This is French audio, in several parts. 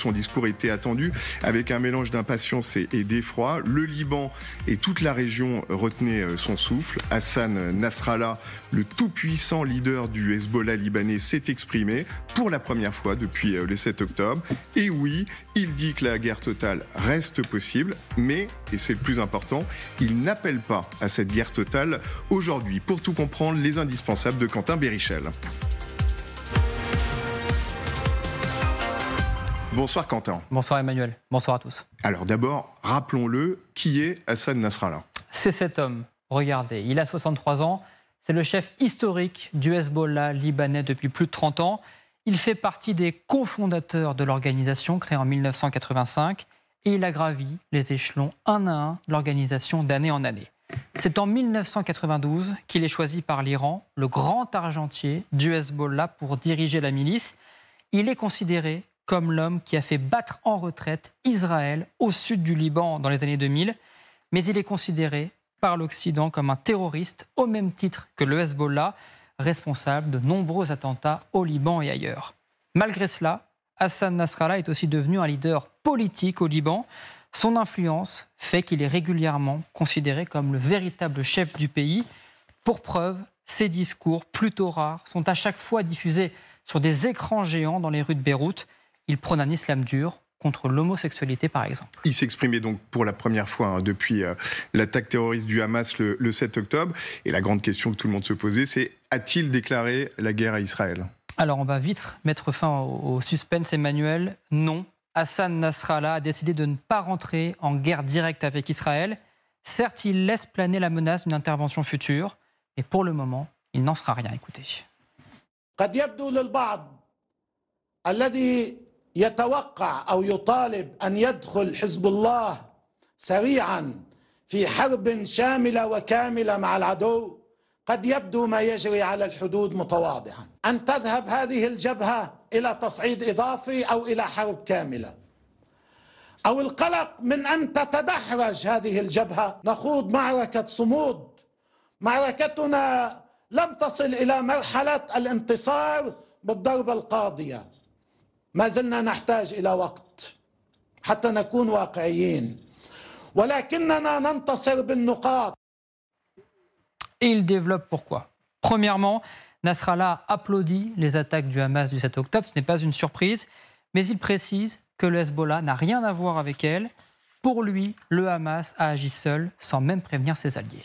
son discours était attendu, avec un mélange d'impatience et, d'effroi. Le Liban et toute la région retenaient euh, son souffle. Hassan Nasrallah, le tout-puissant leader du Hezbollah libanais, s'est exprimé pour la première fois depuis euh, le 7 octobre. Et oui, il dit que la guerre totale reste possible, mais, et c'est le plus important, il n'appelle pas à cette guerre totale aujourd'hui. Pour tout comprendre, les indispensables de Quentin Berrichel. Bonsoir Quentin. Bonsoir Emmanuel. Bonsoir à tous. Alors d'abord, rappelons-le, qui est Hassan Nasrallah C'est cet homme. Regardez, il a 63 ans. C'est le chef historique du Hezbollah libanais depuis plus de 30 ans. Il fait partie des cofondateurs de l'organisation créée en 1985 et il a gravi les échelons un à un de l'organisation d'année en année. C'est en 1992 qu'il est choisi par l'Iran, le grand argentier du Hezbollah, pour diriger la milice. Il est considéré comme l'homme qui a fait battre en retraite Israël au sud du Liban dans les années 2000, mais il est considéré par l'Occident comme un terroriste au même titre que le Hezbollah, responsable de nombreux attentats au Liban et ailleurs. Malgré cela, Hassan Nasrallah est aussi devenu un leader politique au Liban. Son influence fait qu'il est régulièrement considéré comme le véritable chef du pays. Pour preuve, ses discours, plutôt rares, sont à chaque fois diffusés sur des écrans géants dans les rues de Beyrouth il prône un islam dur contre l'homosexualité, par exemple. Il s'exprimait donc pour la première fois hein, depuis euh, l'attaque terroriste du Hamas le, 7 octobre. Et la grande question que tout le monde se posait, c'est a-t-il déclaré la guerre à Israël Alors, on va vite mettre fin au, suspense, Emmanuel. Non, Hassan Nasrallah a décidé de ne pas rentrer en guerre directe avec Israël. Certes, il laisse planer la menace d'une intervention future, mais pour le moment, il n'en sera rien. Écoutez. يتوقع او يطالب ان يدخل حزب الله سريعا في حرب شامله وكامله مع العدو قد يبدو ما يجري على الحدود متواضعا ان تذهب هذه الجبهه الى تصعيد اضافي او الى حرب كامله او القلق من ان تتدحرج هذه الجبهه نخوض معركه صمود معركتنا لم تصل الى مرحله الانتصار بالضربه القاضيه Et il développe pourquoi. Premièrement, Nasrallah applaudit les attaques du Hamas du 7 octobre, ce n'est pas une surprise, mais il précise que le Hezbollah n'a rien à voir avec elle. Pour lui, le Hamas a agi seul, sans même prévenir ses alliés.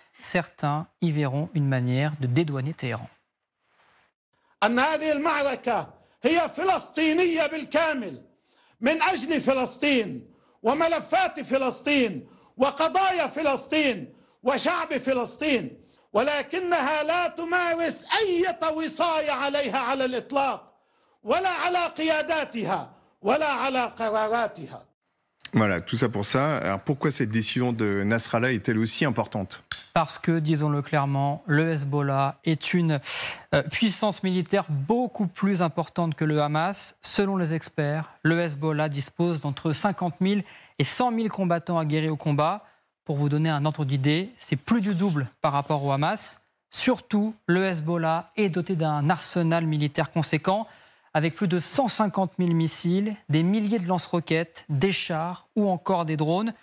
certains y verront une manière de dédouaner Téhéran. أن هذه المعركة هي فلسطينية بالكامل من أجل فلسطين وملفات فلسطين وقضايا فلسطين وشعب فلسطين ولكنها لا تمارس أي وصاية عليها على الإطلاق ولا على قياداتها ولا على قراراتها Voilà, tout ça pour ça. Alors pourquoi cette décision de Nasrallah est-elle aussi importante Parce que, disons-le clairement, le Hezbollah est une euh, puissance militaire beaucoup plus importante que le Hamas. Selon les experts, le Hezbollah dispose d'entre 50 000 et 100 000 combattants aguerris au combat. Pour vous donner un ordre d'idée, c'est plus du double par rapport au Hamas. Surtout, le Hezbollah est doté d'un arsenal militaire conséquent avec plus de 150 000 missiles, des milliers de lance-roquettes, des chars ou encore des drones.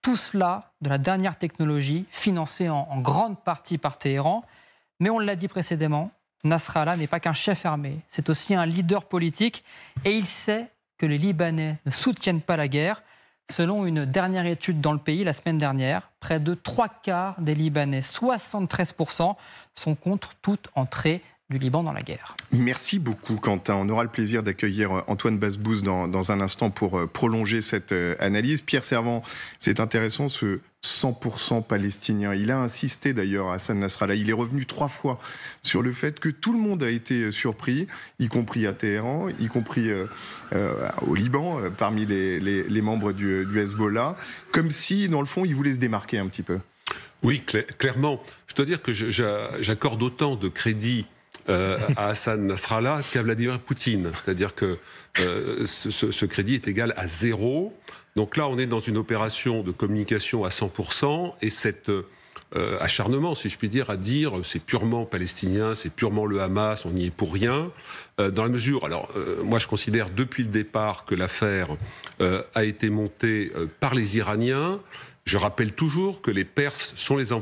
Tout cela de la dernière technologie, financée en, grande partie par Téhéran. Mais on l'a dit précédemment, Nasrallah n'est pas qu'un chef armé, c'est aussi un leader politique et il sait que les Libanais ne soutiennent pas la guerre. Selon une dernière étude dans le pays la semaine dernière, près de trois quarts des Libanais, 73%, sont contre toute entrée du Liban dans la guerre. Merci beaucoup Quentin. On aura le plaisir d'accueillir euh, Antoine Basbouze dans, un instant pour euh, prolonger cette euh, analyse. Pierre Servant, c'est intéressant ce 100% palestinien. Il a insisté d'ailleurs, à Hassan Nasrallah, il est revenu trois fois sur le fait que tout le monde a été surpris, y compris à Téhéran, y compris au Liban, parmi les, membres du, du Hezbollah, comme si dans le fond il voulait se démarquer un petit peu. Oui, clairement. Je dois dire que j'accorde autant de crédit euh, à Hassan Nasrallah qu'à Vladimir Poutine. C'est-à-dire que euh, ce, crédit est égal à zéro. Donc là, on est dans une opération de communication à 100% et cet euh, acharnement, si je puis dire, à dire c'est purement palestinien, c'est purement le Hamas, on n'y est pour rien. dans la mesure, alors moi je considère depuis le départ que l'affaire a été montée par les Iraniens. Je rappelle toujours que les Perses sont les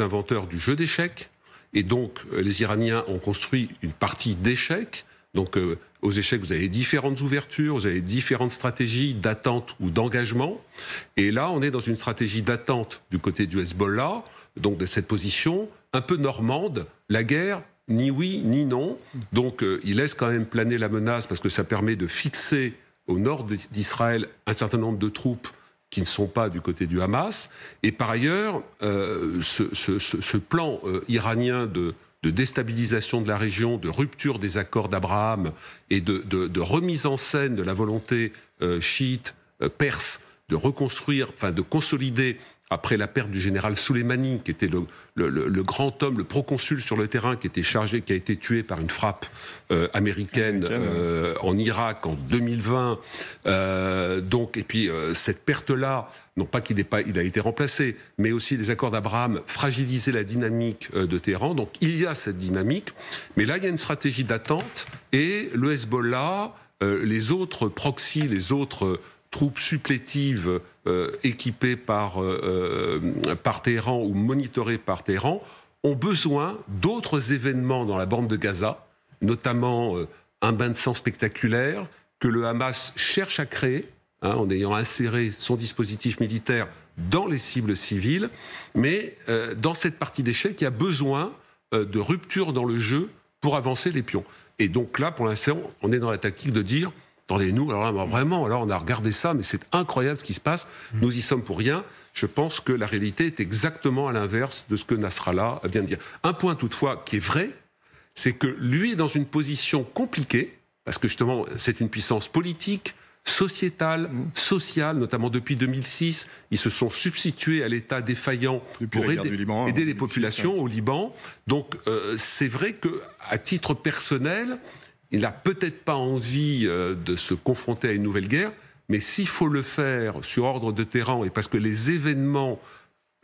inventeurs du jeu d'échecs. Et donc, euh, les Iraniens ont construit une partie d'échecs. Donc, euh, aux échecs, vous avez différentes ouvertures, vous avez différentes stratégies d'attente ou d'engagement. Et là, on est dans une stratégie d'attente du côté du Hezbollah, donc de cette position un peu normande, la guerre ni oui ni non. Donc euh, il laisse quand même planer la menace parce que ça permet de fixer au nord d'Israël un certain nombre de troupes qui ne sont pas du côté du Hamas. Et par ailleurs, euh, ce, plan euh, iranien de, déstabilisation de la région, de rupture des accords d'Abraham et de, remise en scène de la volonté euh, chiite perse de reconstruire, enfin de consolider après la perte du général Soleimani, qui était le, grand homme, le proconsul sur le terrain, qui était chargé, qui a été tué par une frappe euh, américaine, euh, en Irak en 2020. Euh, donc, et puis cette perte-là, non pas qu'il pas, il a été remplacé, mais aussi les accords d'Abraham fragilisaient la dynamique de Téhéran. Donc il y a cette dynamique, mais là il y a une stratégie d'attente et le Hezbollah, les autres proxys, les autres troupes supplétives euh, équipés euh, euh, par, Téhéran ou monitorés par Téhéran ont besoin d'autres événements dans la bande de Gaza, notamment un bain de sang spectaculaire que le Hamas cherche à créer, hein, en ayant inséré son dispositif militaire dans les cibles civiles, mais dans cette partie d'échec, il y a besoin de rupture dans le jeu pour avancer les pions. Et donc là, pour l'instant, on est dans la tactique de dire attendez-nous, alors bah, vraiment, alors on a regardé ça, mais c'est incroyable ce qui se passe, nous y sommes pour rien. Je pense que la réalité est exactement à l'inverse de ce que Nasrallah vient de dire. Un point toutefois qui est vrai, c'est que lui est dans une position compliquée, parce que justement, c'est une puissance politique, sociétale, mmh. sociale, notamment depuis 2006. Ils se sont substitués à l'État défaillant pour aider, hein, les populations au Liban. Donc euh, c'est vrai que à titre personnel, il n'a peut-être pas envie euh, de se confronter à une nouvelle guerre, mais s'il faut le faire sur ordre de terrain et parce que les événements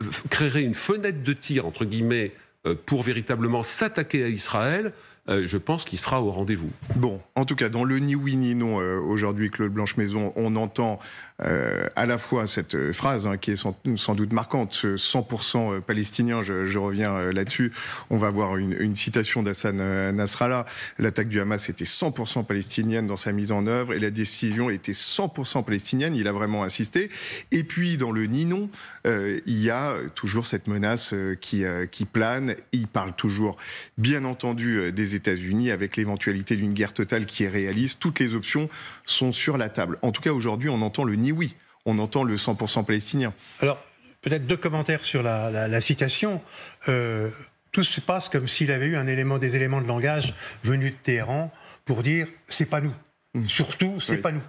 euh, créeraient une fenêtre de tir, entre guillemets, euh, pour véritablement s'attaquer à Israël, je pense qu'il sera au rendez-vous. Bon, en tout cas, dans le ni oui ni non, aujourd'hui aujourd'hui, Claude Blanche-Maison, on entend euh, à la fois cette euh, phrase hein, qui est sans, doute marquante, 100% euh, palestinien, je, reviens là-dessus, on va voir une, citation d'Hassan Nasrallah, l'attaque du Hamas était 100% palestinienne dans sa mise en œuvre et la décision était 100% palestinienne, il a vraiment insisté. Et puis dans le Ninon, il y a toujours cette menace qui, qui plane, il parle toujours bien entendu des États-Unis avec l'éventualité d'une guerre totale qui est réaliste, toutes les options sont sur la table. En tout cas aujourd'hui on entend le Ninon oui. On entend le 100% palestinien. Alors, peut-être deux commentaires sur la, citation. Euh, tout se passe comme s'il avait eu un élément, des éléments de langage venus de Téhéran pour dire c'est pas nous. Mm. Surtout, c'est pas nous.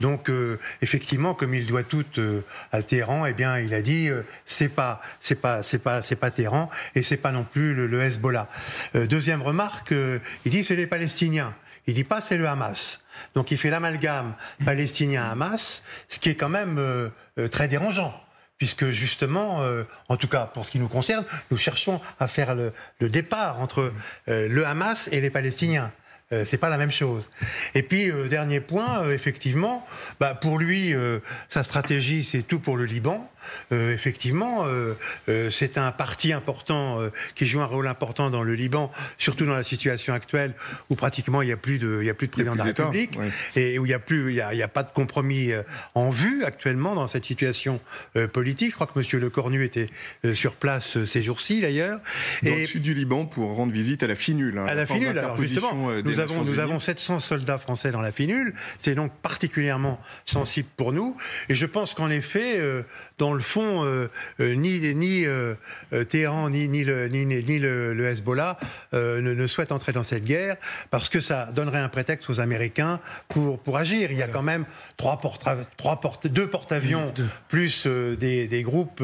Donc euh, effectivement, comme il doit tout euh, à Téhéran, eh bien, il a dit c'est pas, c'est pas, c'est pas, c'est pas Téhéran et c'est pas non plus le, le Hezbollah. deuxième remarque, il dit c'est les Palestiniens. Il dit pas c'est le Hamas. Donc il fait l'amalgame palestinien-Hamas, ce qui est quand même euh, euh, très dérangeant. Puisque justement, euh, en tout cas pour ce qui nous concerne, nous cherchons à faire le départ entre le Hamas et les Palestiniens. Euh, c'est pas la même chose. Et puis euh, dernier point, euh, effectivement, bah, pour lui, sa stratégie c'est tout pour le Liban. effectivement, c'est un parti important qui joue un rôle important dans le Liban, surtout dans la situation actuelle où pratiquement il n'y a plus de, il y a plus de président de la République et où il n'y a plus, il y a, pas de compromis en vue actuellement dans cette situation politique. Je crois que Monsieur Le Cornu était sur place ces jours-ci d'ailleurs. Dans et... sud du Liban pour rendre visite à la Finule. Hein, à la, la justement nous avons, 700 soldats français dans la finule. C'est donc particulièrement sensible pour nous. Et je pense qu'en effet, euh, dans le fond, euh, euh, ni, Téhéran, ni, ni, le, ni, ni le, Hezbollah ne, ne, souhaitent entrer dans cette guerre parce que ça donnerait un prétexte aux Américains pour, pour agir. Il y a quand même trois trois deux porte-avions plus des, groupes,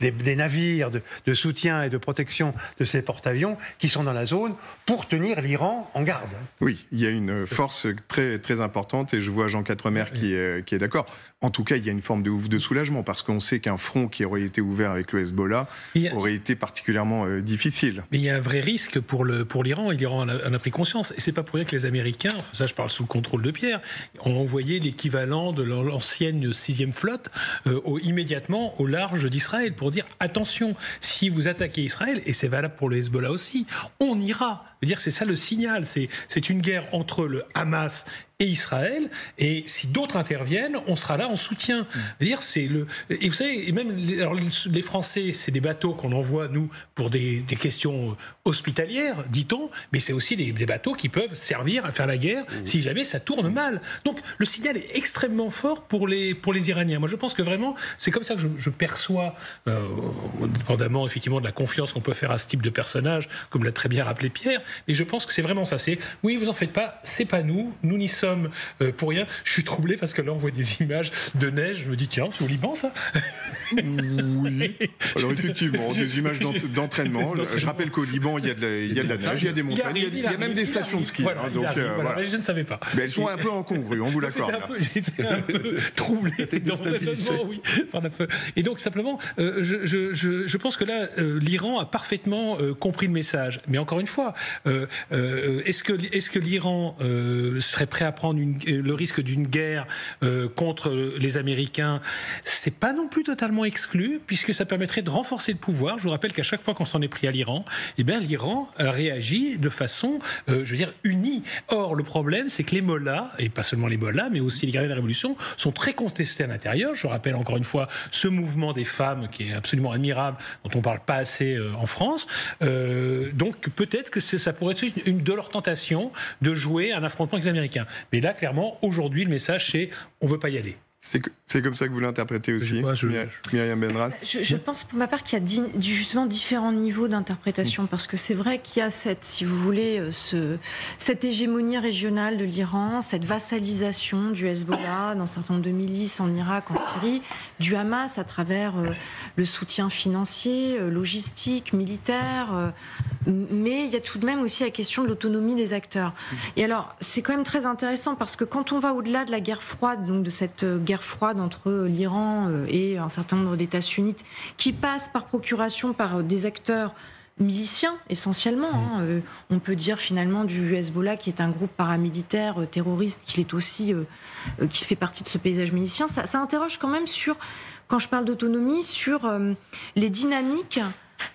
des, navires de, de soutien et de protection de ces porte-avions qui sont dans la zone pour tenir l'Iran en garde. Oui, il y a une force très, très importante et je vois Jean Quatremer qui qui est d'accord. En tout cas, il y a une forme de de soulagement parce qu'on sait qu'un front qui aurait été ouvert avec le Hezbollah aurait été particulièrement euh, difficile. Mais il y a un vrai risque pour l'Iran pour l'Iran. l'Iran en, a pris conscience. Et c'est pas pour rien que les Américains, ça je parle sous le contrôle de Pierre, ont envoyé l'équivalent de l'ancienne sixième flotte euh, au, immédiatement au large d'Israël pour dire attention, si vous attaquez Israël, et c'est valable pour le Hezbollah aussi, on ira. dire c'est ça le signal, c'est une guerre entre le Hamas et Israël, et si d'autres interviennent, on sera là en soutien. Dire, c'est le. Et vous savez, même les, alors les Français, c'est des bateaux qu'on envoie nous pour des, questions euh, hospitalières, dit-on, mais c'est aussi des, bateaux qui peuvent servir à faire la guerre mmh. si jamais ça tourne mal. Donc le signal est extrêmement fort pour les pour les Iraniens. Moi, je pense que vraiment, c'est comme ça que je, perçois, euh, effectivement de la confiance qu'on peut faire à ce type de personnage, comme l'a très bien rappelé Pierre. Mais je pense que c'est vraiment ça. C'est oui, vous en faites pas, c'est pas nous, nous n'y sommes euh, pour rien. Je suis troublé parce que là on voit des images de neige. Je me dis, tiens, c'est au Liban, ça Oui. Alors, effectivement, des images d'entraînement. Je rappelle qu'au Liban, il y, a de la, neige, il y a des montagnes, il y a, même des stations de ski. Hein, donc, euh, Mais je ne savais pas. Mais elles sont un peu incongrues, on vous l'accorde. J'étais un peu troublé Et donc, simplement, euh, je, pense que là, euh, l'Iran a parfaitement compris le message. Mais encore une fois, est-ce que, l'Iran serait prêt à prendre le risque d'une guerre contre les Américains, c'est pas non plus totalement exclu, puisque ça permettrait de renforcer le pouvoir. Je vous rappelle qu'à chaque fois qu'on s'en est pris à l'Iran, eh bien l'Iran euh, réagit de façon, euh, je veux dire, unie. Or, le problème, c'est que les mollahs, et pas seulement les mollahs, mais aussi les gardiens de la Révolution, sont très contestés à l'intérieur. Je rappelle encore une fois ce mouvement des femmes qui est absolument admirable, dont on parle pas assez euh, en France. donc peut-être que ça pourrait être une, de leurs tentations de jouer un affrontement avec les Américains. Mais là, clairement, aujourd'hui, le message, c'est on ne veut pas y aller. C'est comme ça que vous l'interprétez aussi, je, Myriam, je, pense pour ma part qu'il y a justement différents niveaux d'interprétation, mm. parce que c'est vrai qu'il y a cette, si vous voulez, euh, ce, cette hégémonie régionale de l'Iran, cette vassalisation du Hezbollah, dans certain nombre de milices en Irak, en Syrie, du Hamas à travers euh, le soutien financier, euh, logistique, militaire, mais il y a tout de même aussi la question de l'autonomie des acteurs. Mm. Et alors, c'est quand même très intéressant, parce que quand on va au-delà de la guerre froide, donc de cette guerre froide entre l'Iran euh, et un certain nombre d'États sunnites, qui passe par procuration par euh, des acteurs miliciens essentiellement. Hein, mm. euh, on peut dire finalement du Hezbollah qui est un groupe paramilitaire terroriste, qu'il est aussi, qui fait partie de ce paysage milicien. Ça, ça, interroge quand même sur, quand je parle d'autonomie, sur les dynamiques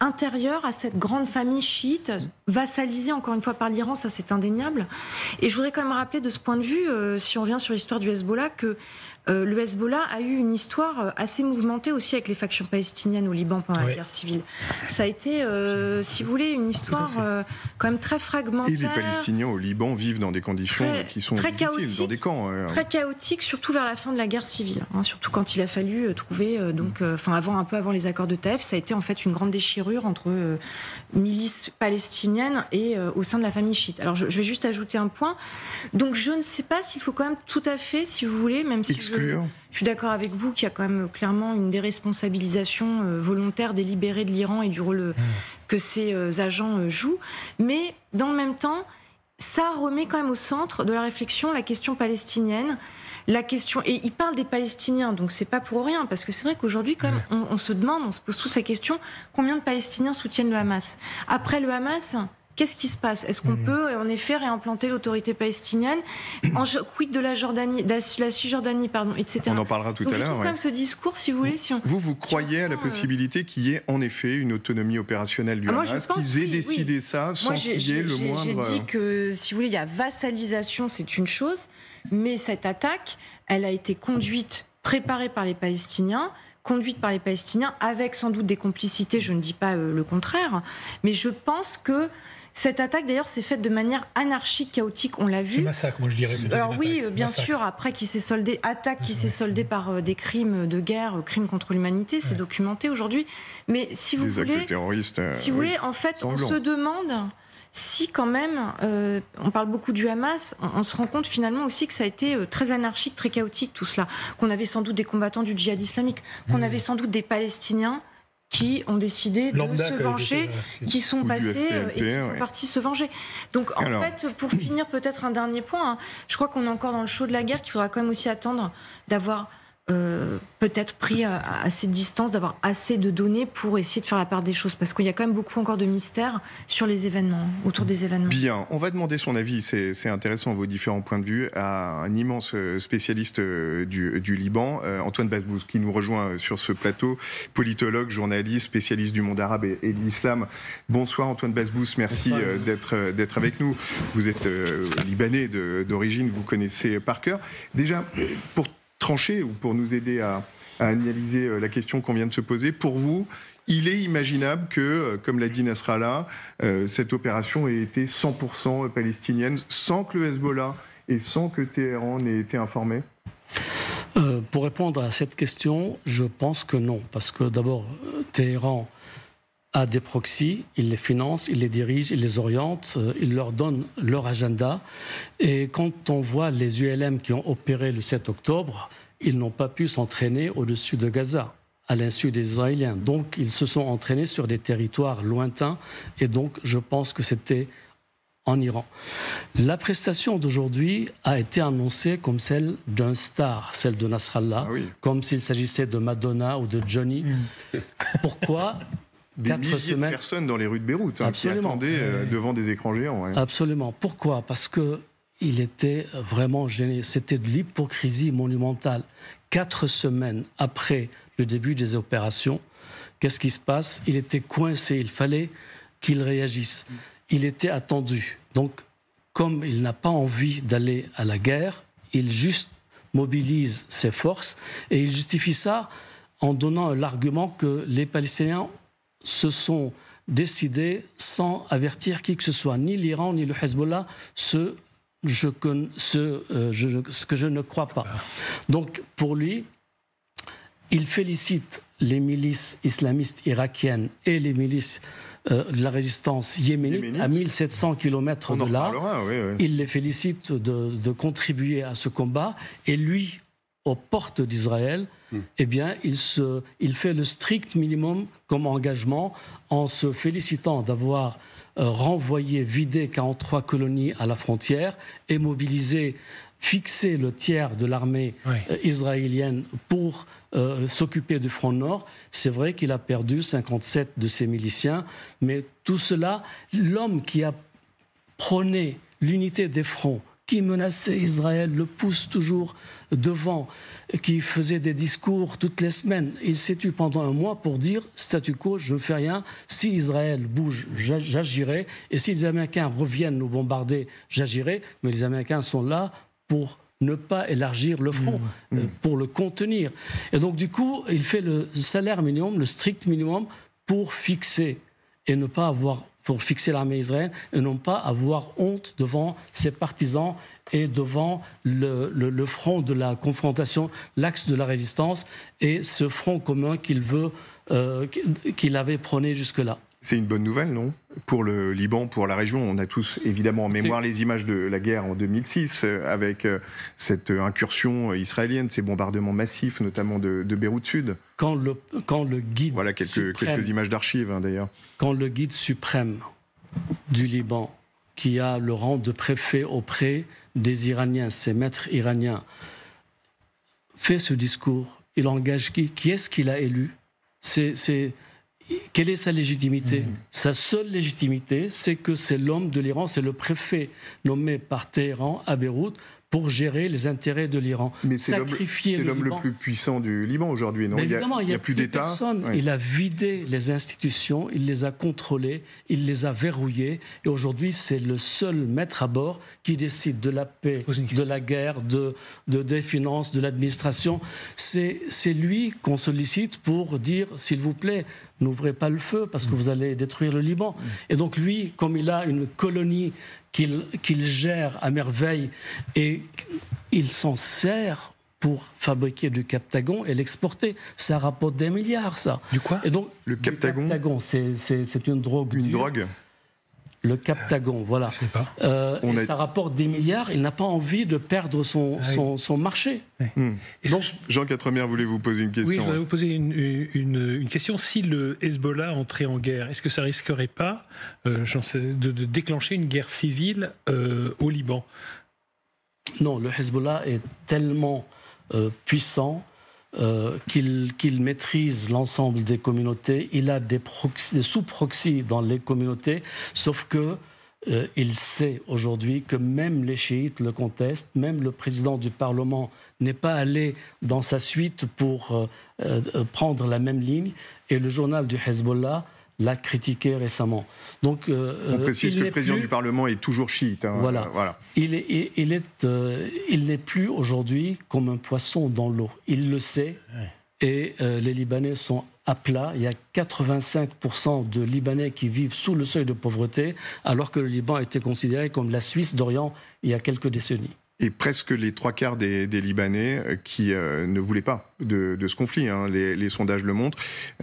intérieures à cette grande famille chiite, vassalisée encore une fois par l'Iran, ça c'est indéniable. Et je voudrais quand même rappeler de ce point de vue, si on revient sur l'histoire du Hezbollah, que euh, le Hezbollah a eu une histoire euh, assez mouvementée aussi avec les factions palestiniennes au Liban pendant la guerre civile. Ça a été, euh, si vous voulez, une histoire quand même très fragmentaire. Et les Palestiniens au Liban vivent dans des conditions qui sont très difficiles, dans des camps. Très chaotiques, surtout vers la fin de la guerre civile. Hein, surtout quand il a fallu trouver, donc, mm. enfin, avant un peu avant les accords de Taif, ça a été en fait une grande déchirure entre milices palestiniennes et au sein de la famille chiite. Alors, je, vais juste ajouter un point. Donc, je ne sais pas s'il faut quand même tout à fait, si vous voulez, même si je, suis d'accord avec vous qu'il y a quand même euh, clairement une déresponsabilisation euh, volontaire délibérée de l'Iran et du rôle euh, hmm. que ces agents jouent. Mais dans le même temps, ça remet quand même au centre de la réflexion la question palestinienne. La question et il parle des Palestiniens, donc c'est pas pour rien parce que c'est vrai qu'aujourd'hui, quand on, on, se demande, on se pose tous la question combien de Palestiniens soutiennent le Hamas. Après le Hamas, Qu'est-ce qui se passe Est-ce qu'on mmh. peut en effet réimplanter l'autorité palestinienne en quid de la Jordanie, de la Cisjordanie, pardon, etc. On en parlera tout à l'heure. Je trouve même ce discours, si vous voulez, si on, vous vous croyez à la euh, possibilité qu'il y ait en effet une autonomie opérationnelle du ah, Hamas, qu'ils aient décidé ça sans y ait le moindre. J'ai dit que si vous voulez, il y a vassalisation, c'est une chose, mais cette attaque, elle a été conduite, préparée par les Palestiniens conduite par les Palestiniens, avec sans doute des complicités, je ne dis pas euh, le contraire, mais je pense que cette attaque, d'ailleurs, s'est faite de manière anarchique, chaotique, on l'a vu. C'est massacre, moi je dirais. Alors oui, bien sûr, après qui s'est soldé, attaque qui s'est soldée par euh, des crimes de guerre, euh, crimes contre l'humanité, c'est documenté aujourd'hui. Mais si vous voulez, terroristes, si vous voulez, en fait, on se demande si quand même, euh, on parle beaucoup du Hamas, on, se rend compte finalement aussi que ça a été euh, très anarchique, très chaotique tout cela, qu'on avait sans doute des combattants du djihad islamique, qu'on mmh. avait sans doute des Palestiniens qui ont décidé de se venger, qui sont passés euh, et qui sont partis se venger. Donc en fait, pour finir peut-être un dernier point, hein, je crois qu'on est encore dans le chaud de la guerre, qu'il faudra quand même aussi attendre d'avoir euh, peut-être pris assez de distance, d'avoir assez de données pour essayer de faire la part des choses, parce qu'il y a quand même beaucoup encore de mystères sur les événements, autour des événements. Bien, on va demander son avis, c'est intéressant vos différents points de vue, à un immense euh, spécialiste euh, du, Liban, Antoine Basbouz, qui nous rejoint sur ce plateau, politologue, journaliste, spécialiste du monde arabe et, de l'islam. Bonsoir Antoine Basbouz, merci d'être d'être avec nous. Vous êtes libanais d'origine, vous connaissez par cœur. Déjà, pour trancher ou pour nous aider à, analyser euh, la question qu'on vient de se poser. Pour vous, il est imaginable que, euh, comme l'a dit Nasrallah, euh, cette opération ait été 100% palestinienne, sans que le Hezbollah et sans que Téhéran n'ait été informé Pour répondre à cette question, je pense que non, parce que d'abord, Téhéran à des proxys, ils les financent, ils les dirigent, ils les orientent, euh, ils leur donnent leur agenda. Et quand on voit les ULM qui ont opéré le 7 octobre, ils n'ont pas pu s'entraîner au-dessus de Gaza à l'insu des Israéliens. Donc ils se sont entraînés sur des territoires lointains et donc je pense que c'était en Iran. La prestation d'aujourd'hui a été annoncée comme celle d'un star, celle de Nasrallah, ah comme s'il s'agissait de Madonna ou de Johnny. Mm. Pourquoi des quatre milliers semaines. de personnes dans les rues de Beyrouth hein, qui attendaient euh, devant des écrans géants. Absolument. Pourquoi Parce que il était vraiment gêné. C'était de l'hypocrisie monumentale. Quatre semaines après le début des opérations, qu'est-ce qui se passe Il était coincé. Il fallait qu'il réagisse. Il était attendu. Donc, comme il n'a pas envie d'aller à la guerre, il juste mobilise ses forces et il justifie ça en donnant l'argument que les Palestiniens se sont décidés sans avertir qui que ce soit, ni l'Iran ni le Hezbollah, euh, ce, que je ne crois pas. Donc pour lui, il félicite les milices islamistes irakiennes et les milices euh, de la résistance yéménite, à 1700 km de là. Il les félicite de, contribuer à ce combat et lui, aux portes d'Israël, Hmm. eh bien, il, fait le strict minimum comme engagement en se félicitant d'avoir euh, renvoyé, vidé 43 colonies à la frontière et mobilisé fixé le tiers de l'armée euh, israélienne pour euh, s'occuper du front nord. C'est vrai qu'il a perdu 57 de ses miliciens, mais tout cela, l'homme qui a prôné l'unité des fronts, qui menaçait Israël, le pousse toujours devant, qui faisait des discours toutes les semaines. Il s'est tu pendant un mois pour dire statu quo, je ne fais rien. Si Israël bouge, j'agirai. Et si les Américains reviennent nous bombarder, j'agirai. Mais les Américains sont là pour ne pas élargir le front, mm, euh, mm. pour le contenir. Et donc, du coup, il fait le salaire minimum, le strict minimum, pour fixer et ne pas avoir pour fixer l'armée israélienne et non pas avoir honte devant ses partisans et devant le, le, front de la confrontation, l'axe de la résistance et ce front commun qu'il veut, euh, qu'il avait prôné jusque-là. C'est une bonne nouvelle, non Pour le Liban, pour la région, on a tous évidemment en mémoire les images de la guerre en 2006 euh, avec euh, cette euh, incursion israélienne, ces bombardements massifs, notamment de, de Beyrouth Sud. Quand le, quand le guide voilà quelques, quelques images d'archives hein, d'ailleurs. Quand le guide suprême du Liban, qui a le rang de préfet auprès des Iraniens, ses maîtres iraniens, fait ce discours, il engage qui Qui est-ce qu'il a élu C'est quelle est sa légitimité mhm. Sa seule légitimité, c'est que c'est l'homme de l'Iran, c'est le préfet nommé par Téhéran à Beyrouth pour gérer les intérêts de l'Iran. Mais c'est l'homme le plus puissant du Liban aujourd'hui, non il n'y a, plus d'État. Il a vidé les institutions, il les a contrôlées, il les a verrouillées. Et aujourd'hui, c'est le seul maître à bord qui décide de la paix, de la guerre, de, de des finances, de l'administration. C'est lui qu'on sollicite pour dire, s'il vous plaît, n'ouvrez pas le feu parce que mm. vous allez détruire le Liban. Mm. Et donc lui, comme il a une colonie qu'il gère à merveille et il s'en sert pour fabriquer du captagon et l'exporter. Ça rapporte des milliards, ça. Du quoi Et donc, le captagon, c'est une drogue. Une drogue le Captagon, voilà. Euh, ça rapporte des milliards. Il n'a pas envie de perdre son, ah marché. Hmm. Donc, Jean Quatremer voulait vous poser une question. Oui, je voulais hein vous poser une, question. Si le Hezbollah entrait en guerre, est-ce que ça risquerait pas euh, de, déclencher une guerre civile euh, au Liban Non, le Hezbollah est tellement puissant euh, qu'il maîtrise l'ensemble des communautés. Il a des, sous-proxys dans les communautés, sauf que euh, il sait aujourd'hui que même les chiites le contestent, même le président du Parlement n'est pas allé dans sa suite pour euh, prendre la même ligne. Et le journal du Hezbollah l'a critiqué récemment. Donc, euh, On euh, précise que le président du Parlement est toujours chiite. Hein, euh, voilà. Il n'est il, il plus aujourd'hui comme un poisson dans l'eau. Il le sait. Et les Libanais sont à plat. Il y a 85% de Libanais qui vivent sous le seuil de pauvreté, alors que le Liban a été considéré comme la Suisse d'Orient il y a quelques décennies et presque les trois quarts des, Libanais euh, qui euh, ne voulaient pas de, ce conflit. Hein. Les, sondages le montrent.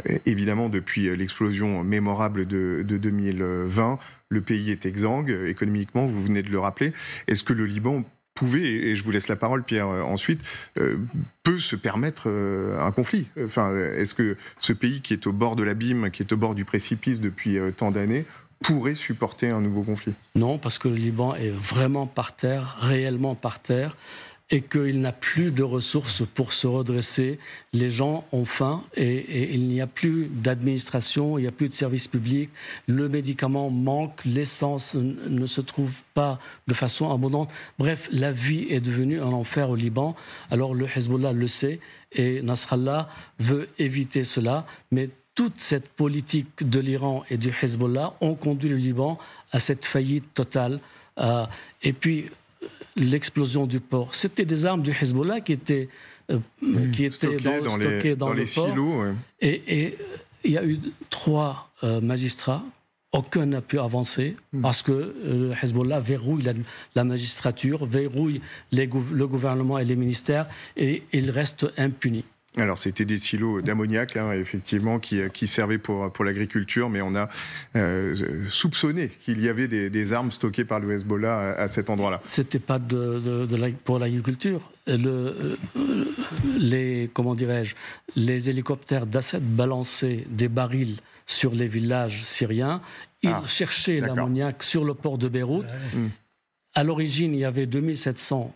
Euh, évidemment, depuis l'explosion mémorable de, 2020, le pays est exsangue économiquement, vous venez de le rappeler. Est-ce que le Liban pouvait, et je vous laisse la parole Pierre ensuite, peut se permettre un conflit Enfin, est-ce que ce pays qui est au bord de l'abîme, qui est au bord du précipice depuis tant d'années, pourrait supporter un nouveau conflit Non, parce que le Liban est vraiment par terre, réellement par terre et qu'il n'a plus de ressources pour se redresser. Les gens ont faim et, il n'y a plus d'administration, il n'y a plus de services publics, le médicament manque, l'essence ne se trouve pas de façon abondante. Bref, la vie est devenue un enfer au Liban. Alors le Hezbollah le sait et Nasrallah veut éviter cela, mais toute cette politique de l'Iran et du Hezbollah ont conduit le Liban à cette faillite totale. Euh, et puis, euh, l'explosion du port. C'était des armes du Hezbollah qui étaient, euh, qui stockées dans, les, Et il y a eu trois magistrats. Aucun n'a pu avancer hmm. parce que le Hezbollah verrouille la, magistrature, verrouille le gouvernement et les ministères et il reste impuni alors c'était des silos d'ammoniac, hein, effectivement, qui, euh, servaient pour, l'agriculture, mais on a euh, soupçonné qu'il y avait des, armes stockées par le Hezbollah à, cet endroit-là. Ce C'était pas pour l'agriculture. Euh, les comment dirais-je, les hélicoptères d'Assad balançaient des barils sur les villages syriens. Ils ah, cherchaient l'ammoniac sur le port de Beyrouth. Hmm. À l'origine, il y avait 2700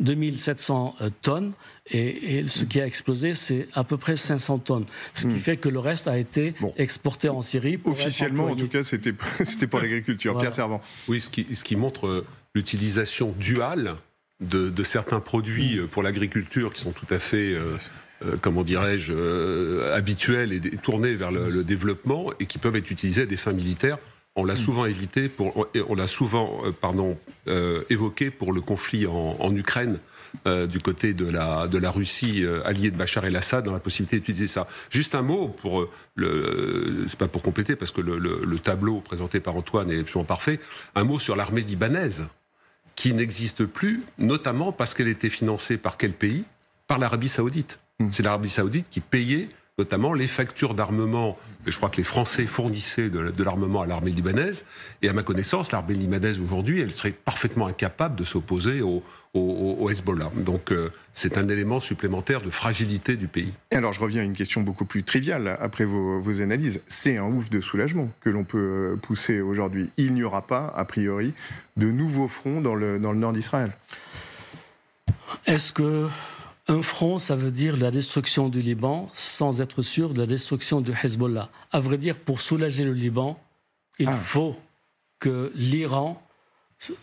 2700 euh, tonnes et, ce qui a explosé, c'est à peu près 500 tonnes. Ce qui hmm. fait que le reste a été exporté en Syrie. Officiellement, en tout cas, c'était pour l'agriculture. Pierre Servant. Oui, ce qui, ce qui montre euh, l'utilisation duale de, certains produits euh, pour l'agriculture qui sont tout à fait. comment dirais-je, habituels et tournés vers le développement et qui peuvent être utilisés à des fins militaires Hmm. On l'a souvent évité on l'a souvent, pardon, euh, évoqué pour le conflit en, Ukraine. Euh, du côté de la, Russie euh, alliée de Bachar el-Assad dans la possibilité d'utiliser ça. Juste un mot pour le, pas pour compléter parce que le, le, tableau présenté par Antoine est absolument parfait. Un mot sur l'armée libanaise qui n'existe plus, notamment parce qu'elle était financée par quel pays Par l'Arabie Saoudite. Hmm. C'est l'Arabie Saoudite qui payait notamment les factures d'armement je crois que les Français fournissaient de, l'armement à l'armée libanaise. Et à ma connaissance, l'armée libanaise aujourd'hui, elle serait parfaitement incapable de s'opposer au, Hezbollah. Donc euh, c'est un élément supplémentaire de fragilité du pays. Alors je reviens à une question beaucoup plus triviale après vos, analyses. C'est un ouf de soulagement que l'on peut euh, pousser aujourd'hui. Il n'y aura pas, a priori, de nouveaux fronts dans dans le nord d'Israël. Est-ce que un front, ça veut dire la destruction du Liban sans être sûr de la destruction de Hezbollah. À vrai dire, pour soulager le Liban, il ah. faut que l'Iran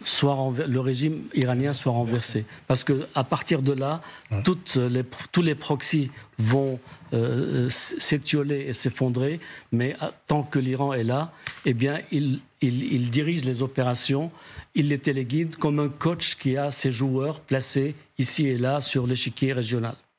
soit le régime iranien soit renversé. Parce que à partir de là, toutes les, tous les proxys vont euh, euh, s'étioler et s'effondrer, mais ah, tant que l'Iran est là, eh bien, il, il, il, dirige les opérations, il les téléguide comme un coach qui a ses joueurs placés ici et là sur l'échiquier régional.